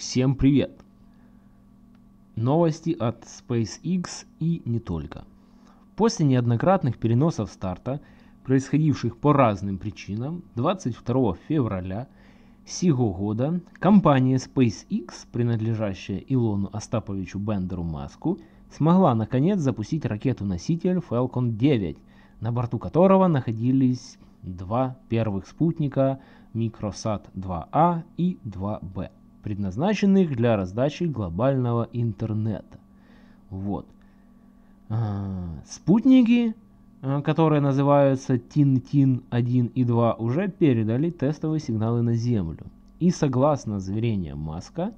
Всем привет! Новости от SpaceX и не только. После неоднократных переносов старта, происходивших по разным причинам, 22 февраля сего года компания SpaceX, принадлежащая Илону Остаповичу Бендеру Маску, смогла наконец запустить ракету-носитель Falcon 9, на борту которого находились два первых спутника Microsat 2A и 2B предназначенных для раздачи глобального интернета. Вот. А, спутники, а, которые называются Тин-Тин-1 и 2, уже передали тестовые сигналы на Землю. И согласно заверениям Маска,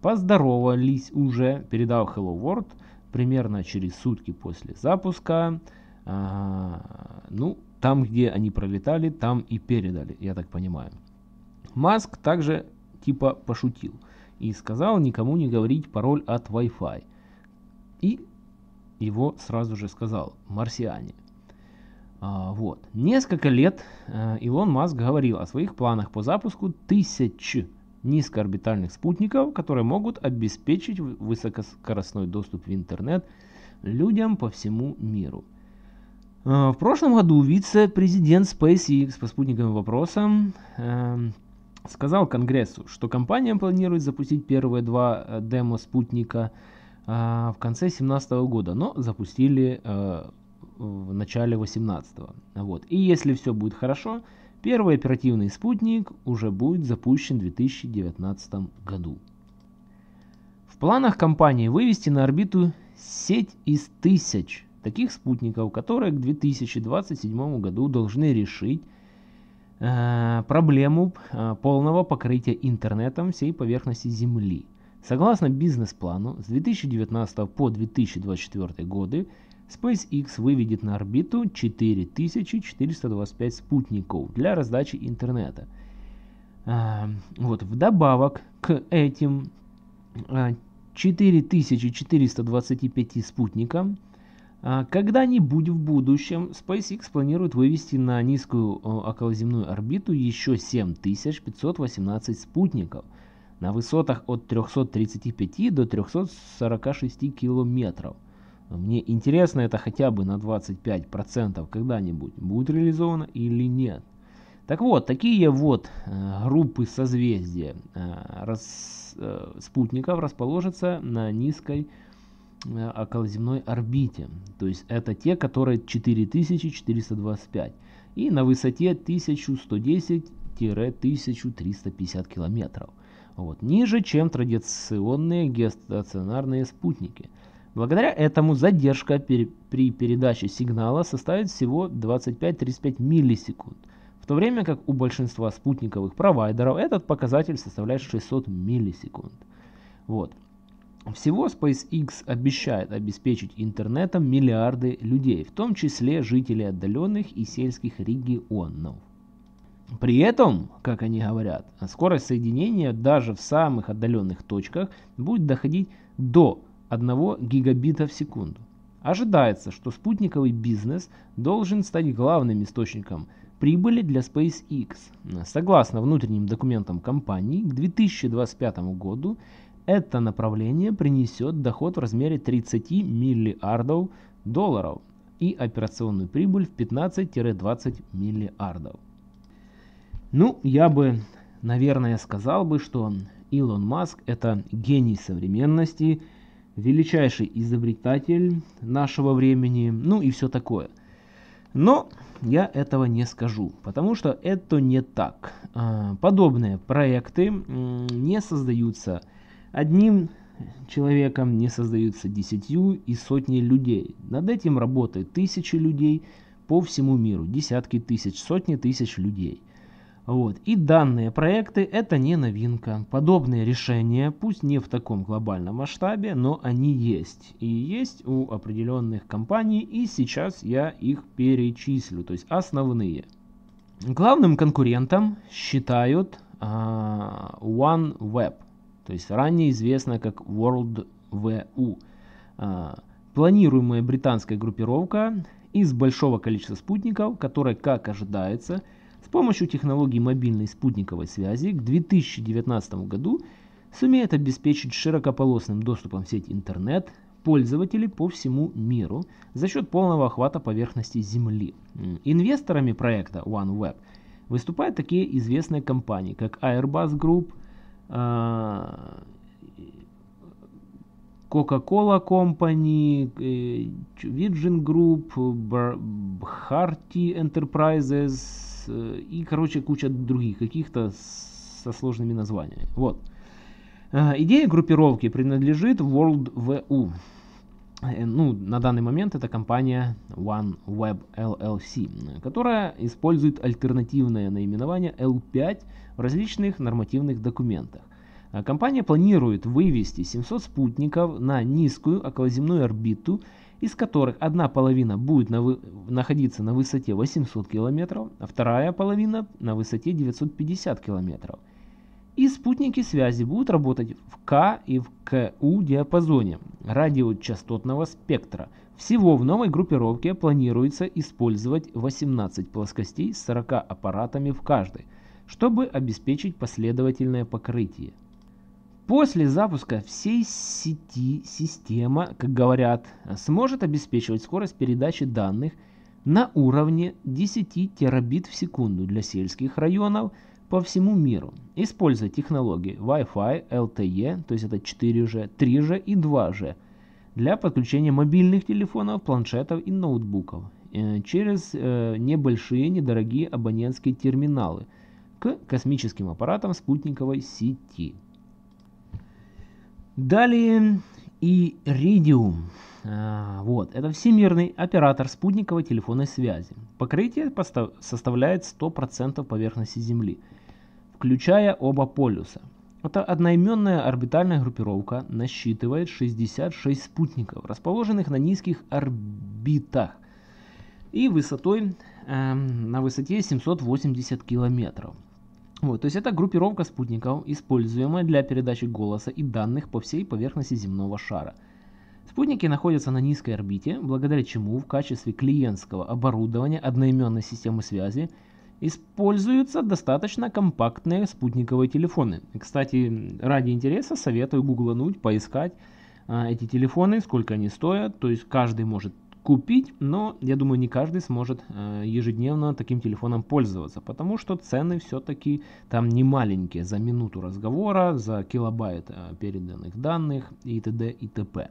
поздоровались уже, передав Hello World примерно через сутки после запуска. А, ну, там, где они пролетали, там и передали, я так понимаю. Маск также типа пошутил и сказал никому не говорить пароль от Wi-Fi. И его сразу же сказал «Марсиане». А, вот. Несколько лет э, Илон Маск говорил о своих планах по запуску тысяч низкоорбитальных спутников, которые могут обеспечить высокоскоростной доступ в интернет людям по всему миру. А, в прошлом году вице-президент SpaceX по спутниковым вопросам эм, сказал Конгрессу, что компания планирует запустить первые два э, демо-спутника а, в конце 2017 года, но запустили э, в начале 2018. Вот. И если все будет хорошо, первый оперативный спутник уже будет запущен в 2019 году. В планах компании вывести на орбиту сеть из тысяч таких спутников, которые к 2027 году должны решить Э, проблему э, полного покрытия интернетом всей поверхности Земли. Согласно бизнес-плану, с 2019 по 2024 годы SpaceX выведет на орбиту 4425 спутников для раздачи интернета. Э, вот, вдобавок к этим 4425 спутникам – а, когда-нибудь в будущем SpaceX планирует вывести на низкую околоземную орбиту еще 7518 спутников на высотах от 335 до 346 километров. Мне интересно, это хотя бы на 25% когда-нибудь будет реализовано или нет. Так вот, такие вот э, группы созвездия э, э, спутников расположатся на низкой Э, околоземной орбите. То есть это те, которые 4425 и на высоте 1110-1350 километров. Вот, ниже, чем традиционные геостационарные спутники. Благодаря этому задержка при передаче сигнала составит всего 25-35 миллисекунд, в то время как у большинства спутниковых провайдеров этот показатель составляет 600 миллисекунд. Вот. Всего SpaceX обещает обеспечить интернетом миллиарды людей, в том числе жителей отдаленных и сельских регионов. При этом, как они говорят, скорость соединения даже в самых отдаленных точках будет доходить до 1 гигабита в секунду. Ожидается, что спутниковый бизнес должен стать главным источником прибыли для SpaceX. Согласно внутренним документам компании, к 2025 году это направление принесет доход в размере 30 миллиардов долларов и операционную прибыль в 15-20 миллиардов. Ну, я бы, наверное, сказал бы, что Илон Маск это гений современности, величайший изобретатель нашего времени, ну и все такое. Но я этого не скажу, потому что это не так. А, подобные проекты не создаются Одним человеком не создаются десятью и сотни людей. Над этим работают тысячи людей по всему миру, десятки тысяч, сотни тысяч людей. Вот. И данные проекты это не новинка. Подобные решения, пусть не в таком глобальном масштабе, но они есть. И есть у определенных компаний, и сейчас я их перечислю, то есть основные. Главным конкурентом считают э, OneWeb – то есть ранее известная как World VU. А, планируемая британская группировка из большого количества спутников, которая, как ожидается, с помощью технологий мобильной спутниковой связи к 2019 году сумеет обеспечить широкополосным доступом в сеть интернет пользователей по всему миру за счет полного охвата поверхности Земли. Инвесторами проекта OneWeb выступают такие известные компании, как Airbus Group, а, Coca-Cola Company, э, Virgin Group, Bharti Enterprises э, и, короче, куча других каких-то со сложными названиями. Вот. Э, идея группировки принадлежит World VU. Э, ну, на данный момент это компания OneWeb LLC, которая использует альтернативное наименование L5 в различных нормативных документах. Э, компания планирует вывести 700 спутников на низкую околоземную орбиту, из которых одна половина будет на вы... находиться на высоте 800 км, а вторая половина на высоте 950 км. И спутники связи будут работать в К и в КУ диапазоне радиочастотного спектра. Всего в новой группировке планируется использовать 18 плоскостей с 40 аппаратами в каждой, чтобы обеспечить последовательное покрытие. После запуска всей сети система, как говорят, сможет обеспечивать скорость передачи данных на уровне 10 терабит в секунду для сельских районов – по всему миру, используя технологии Wi-Fi, LTE, то есть это 4G, 3G и 2G, для подключения мобильных телефонов, планшетов и ноутбуков э, через э, небольшие недорогие абонентские терминалы к космическим аппаратам спутниковой сети. Далее и Иридиум. А, вот, это всемирный оператор спутниковой телефонной связи. Покрытие составляет 100% поверхности Земли – включая оба полюса. Эта одноименная орбитальная группировка насчитывает 66 спутников, расположенных на низких орбитах и высотой э, на высоте 780 километров. Вот, то есть это группировка спутников, используемая для передачи голоса и данных по всей поверхности земного шара. Спутники находятся на низкой орбите, благодаря чему в качестве клиентского оборудования одноименной системы связи – используются достаточно компактные спутниковые телефоны. Кстати, ради интереса советую гуглануть, поискать а, эти телефоны, сколько они стоят. То есть каждый может купить, но я думаю, не каждый сможет а, ежедневно таким телефоном пользоваться, потому что цены все-таки там не маленькие за минуту разговора, за килобайт а, переданных данных и т.д. и т.п.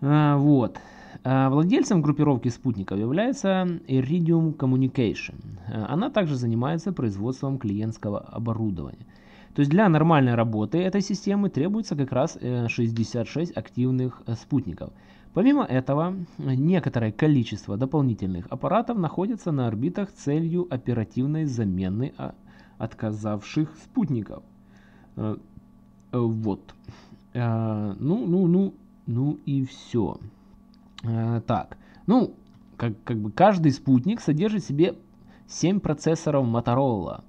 А, вот. Э, владельцем группировки спутников является Iridium Communication. Э, она также занимается производством клиентского оборудования. То есть для нормальной работы этой системы требуется как раз 66 э, активных спутников. Помимо этого, некоторое количество дополнительных аппаратов находится на орбитах целью оперативной замены а, отказавших спутников. Вот. Ну, ну, ну, ну и все. Э, так, ну, как, как бы каждый спутник содержит в себе 7 процессоров Motorola.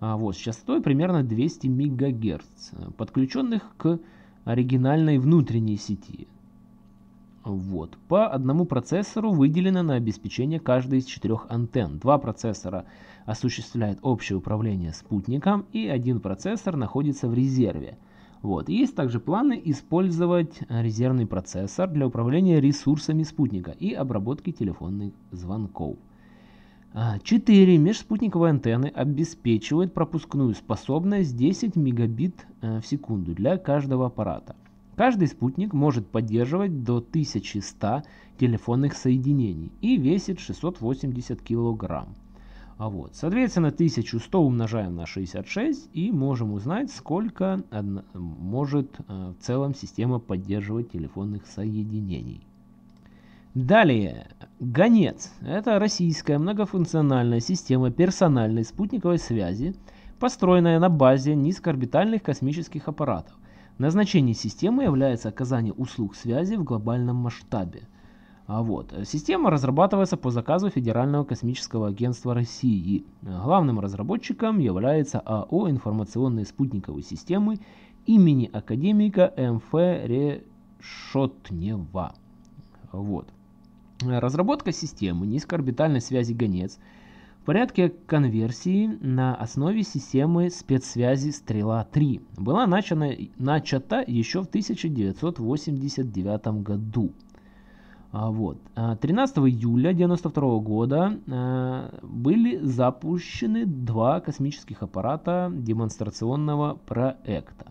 А, вот, с частотой примерно 200 МГц, э, подключенных к оригинальной внутренней сети. Вот. По одному процессору выделено на обеспечение каждой из четырех антенн. Два процессора осуществляют общее управление спутником, и один процессор находится в резерве – вот. Есть также планы использовать э, резервный процессор для управления ресурсами спутника и обработки телефонных звонков. 4. А, межспутниковые антенны обеспечивают пропускную способность 10 мегабит э, в секунду для каждого аппарата. Каждый спутник может поддерживать до 1100 телефонных соединений и весит 680 килограмм. А вот, соответственно, 1100 умножаем на 66 и можем узнать, сколько может э, в целом система поддерживать телефонных соединений. Далее, Гонец. Это российская многофункциональная система персональной спутниковой связи, построенная на базе низкоорбитальных космических аппаратов. Назначение системы является оказание услуг связи в глобальном масштабе – а вот. Э, система разрабатывается по заказу Федерального космического агентства России. Главным разработчиком является АО информационной спутниковой системы имени академика М.Ф. Решетнева. Вот. Разработка системы низкоорбитальной связи «Гонец» в порядке конверсии на основе системы спецсвязи «Стрела-3» была начана, начата еще в 1989 году. А, вот. 13 а, июля 1992 года а, были запущены два космических аппарата демонстрационного проекта.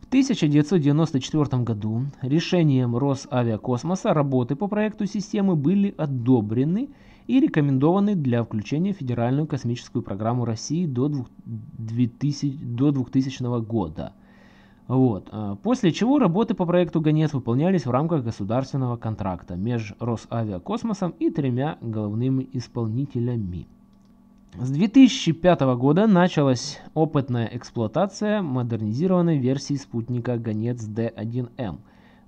В 1994 году решением Росавиакосмоса работы по проекту системы были одобрены и рекомендованы для включения в Федеральную космическую программу России до 2000, до 2000 года – вот. Э, после чего работы по проекту «Гонец» выполнялись в рамках государственного контракта между Росавиакосмосом и тремя головными исполнителями. С 2005 года началась опытная эксплуатация модернизированной версии спутника «Гонец Д-1М»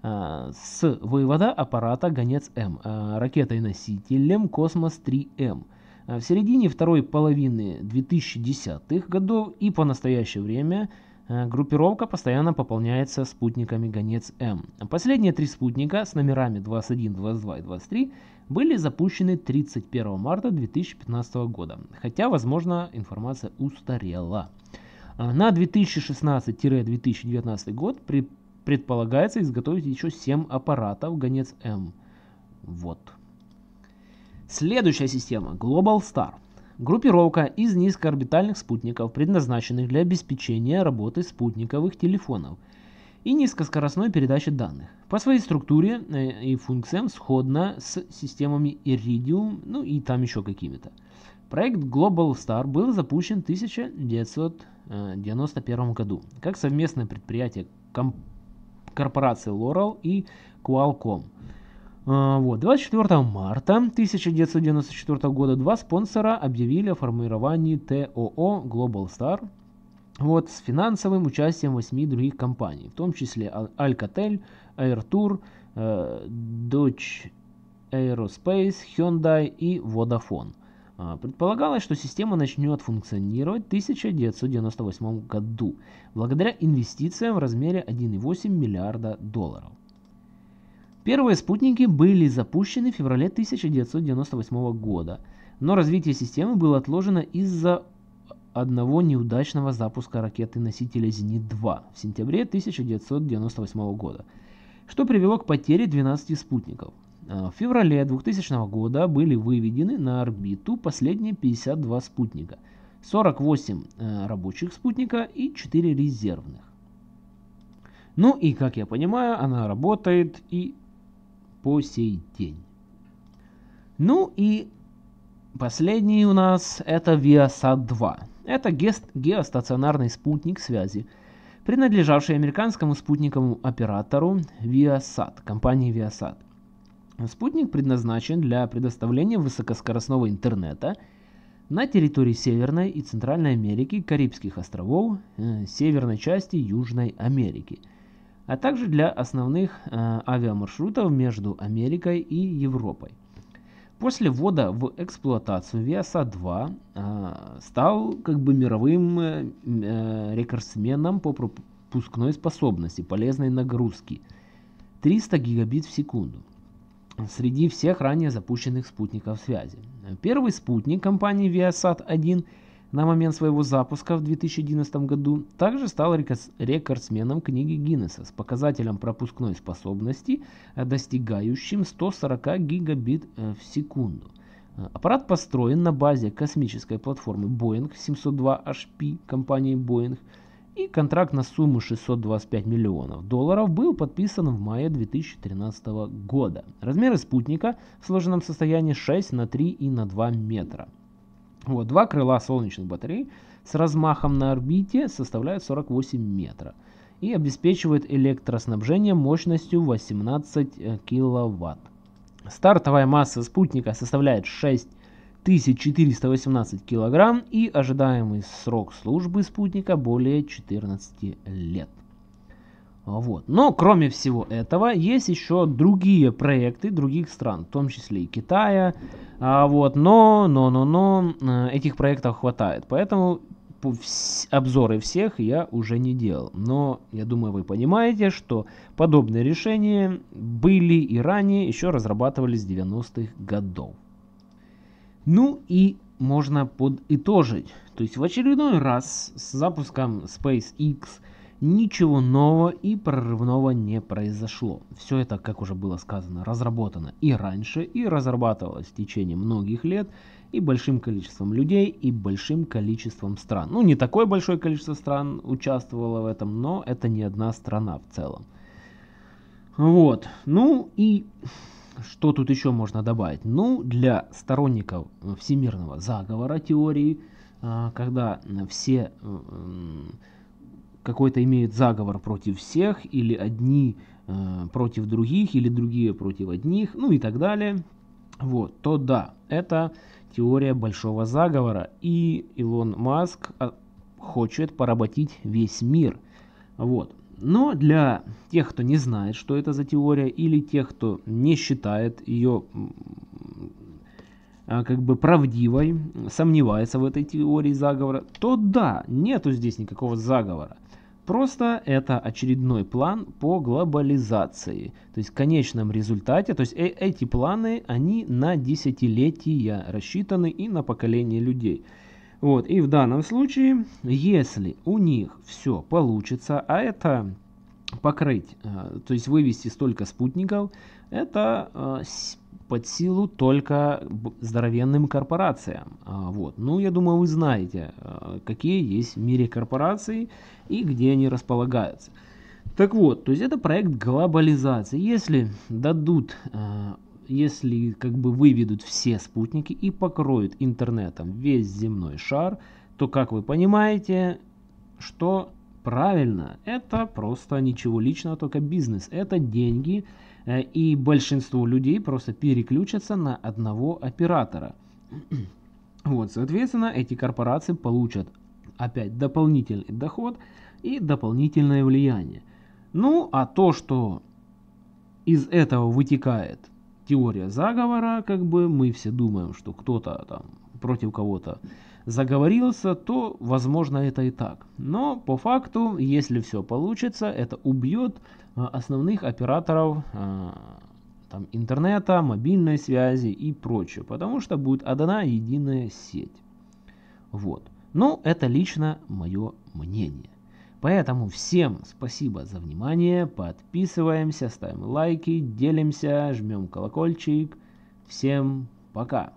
э, с вывода аппарата «Гонец-М» э, ракетой-носителем «Космос-3М» в середине второй половины 2010-х годов и по настоящее время – Э, группировка постоянно пополняется спутниками Гонец М. Последние три спутника с номерами 21, 22 и 23 были запущены 31 марта 2015 года, хотя, возможно, информация устарела. Э, на 2016-2019 год предполагается изготовить еще 7 аппаратов Гонец М. Вот. Следующая система Global Star. Группировка из низкоорбитальных спутников, предназначенных для обеспечения работы спутниковых телефонов и низкоскоростной передачи данных. По своей структуре э, и функциям сходна с системами Iridium, ну и там еще какими-то. Проект Global Star был запущен в 1991 э, году как совместное предприятие корпорации Laurel и Qualcomm. А, вот. 24 марта 1994 года два спонсора объявили о формировании ТОО Global Star вот, с финансовым участием восьми других компаний, в том числе Alcatel, AirTour, э, Dodge Aerospace, Hyundai и Vodafone. А, предполагалось, что система начнет функционировать в 1998 году благодаря инвестициям в размере 1,8 миллиарда долларов. Первые спутники были запущены в феврале 1998 года, но развитие системы было отложено из-за одного неудачного запуска ракеты-носителя «Зенит-2» в сентябре 1998 года, что привело к потере 12 спутников. А, в феврале 2000 года были выведены на орбиту последние 52 спутника, 48 э, рабочих спутника и 4 резервных. Ну и, как я понимаю, она работает и по сей день. Ну и последний у нас это Viasat 2. Это геостационарный спутник связи, принадлежавший американскому спутниковому оператору Viasat, компании Viasat. Спутник предназначен для предоставления высокоскоростного интернета на территории Северной и Центральной Америки, Карибских островов, э, северной части Южной Америки – а также для основных э, авиамаршрутов между Америкой и Европой. После ввода в эксплуатацию Viasa-2 э, стал как бы мировым э, рекордсменом по пропускной способности полезной нагрузки 300 гигабит в секунду среди всех ранее запущенных спутников связи. Первый спутник компании Viasat-1 на момент своего запуска в 2011 году также стал рекордсменом книги Гиннесса с показателем пропускной способности, э, достигающим 140 гигабит э, в секунду. Э, аппарат построен на базе космической платформы Boeing 702HP компании Boeing, и контракт на сумму 625 миллионов долларов был подписан в мае 2013 года. Размеры спутника в сложенном состоянии 6 на 3 и на 2 метра. Вот, два крыла солнечных батарей с размахом на орбите составляют 48 метра и обеспечивают электроснабжение мощностью 18 э, киловатт. Стартовая масса спутника составляет 6418 килограмм и ожидаемый срок службы спутника более 14 лет. А, вот. Но кроме всего этого есть еще другие проекты других стран, в том числе и Китая. А, вот. Но, но, но, но э, этих проектов хватает. Поэтому обзоры всех я уже не делал. Но я думаю, вы понимаете, что подобные решения были и ранее, еще разрабатывались в 90-х годов. Ну и можно подытожить. То есть в очередной раз с запуском SpaceX – Ничего нового и прорывного не произошло. Все это, как уже было сказано, разработано и раньше, и разрабатывалось в течение многих лет, и большим количеством людей, и большим количеством стран. Ну, не такое большое количество стран участвовало в этом, но это не одна страна в целом. Вот, ну и что тут еще можно добавить? Ну, для сторонников всемирного заговора теории, а, когда все какой-то имеет заговор против всех, или одни э, против других, или другие против одних, ну и так далее, вот, то да, это теория большого заговора, и Илон Маск а, хочет поработить весь мир, вот. Но для тех, кто не знает, что это за теория, или тех, кто не считает ее а, как бы правдивой, сомневается в этой теории заговора, то да, нету здесь никакого заговора. Просто это очередной план по глобализации. То есть в конечном результате, то есть э эти планы, они на десятилетия рассчитаны и на поколение людей. Вот, и в данном случае, если у них все получится, а это покрыть, э, то есть вывести столько спутников, это э, под силу только здоровенным корпорациям. А, вот. Ну, я думаю, вы знаете, а, какие есть в мире корпорации и где они располагаются. Так вот, то есть это проект глобализации. Если дадут, а, если как бы выведут все спутники и покроют интернетом весь земной шар, то, как вы понимаете, что правильно, это просто ничего личного, только бизнес. Это деньги, Э, и большинство людей просто переключатся на одного оператора. Вот, соответственно, эти корпорации получат опять дополнительный доход и дополнительное влияние. Ну, а то, что из этого вытекает теория заговора, как бы мы все думаем, что кто-то там против кого-то заговорился, то, возможно, это и так. Но по факту, если все получится, это убьет э, основных операторов э, там, интернета, мобильной связи и прочее, потому что будет одна единая сеть. Вот. Но ну, это лично мое мнение. Поэтому всем спасибо за внимание, подписываемся, ставим лайки, делимся, жмем колокольчик. Всем пока!